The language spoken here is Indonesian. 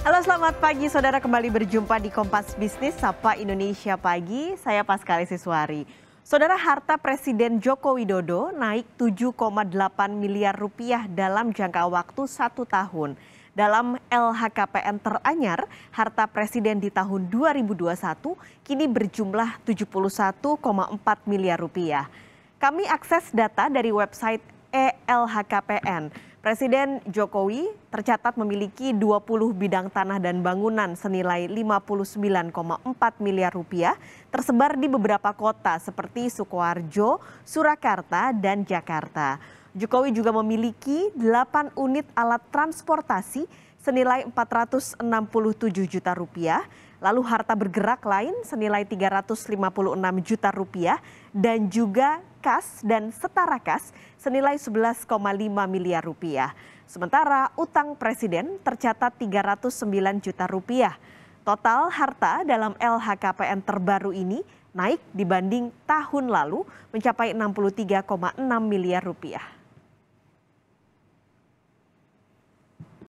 Halo selamat pagi saudara kembali berjumpa di Kompas Bisnis Sapa Indonesia Pagi. Saya Paskali Siswari. Saudara harta Presiden Joko Widodo naik 7,8 miliar rupiah dalam jangka waktu satu tahun. Dalam LHKPN teranyar, harta Presiden di tahun 2021 kini berjumlah 71,4 miliar rupiah. Kami akses data dari website ELHKPN. Presiden Jokowi tercatat memiliki 20 bidang tanah dan bangunan senilai 59,4 miliar rupiah tersebar di beberapa kota seperti Sukoharjo, Surakarta, dan Jakarta. Jokowi juga memiliki 8 unit alat transportasi senilai 467 juta rupiah, lalu harta bergerak lain senilai 356 juta rupiah dan juga kas dan setara kas senilai 11,5 miliar rupiah. Sementara utang presiden tercatat 309 juta rupiah. Total harta dalam LHKPN terbaru ini naik dibanding tahun lalu mencapai 63,6 miliar rupiah.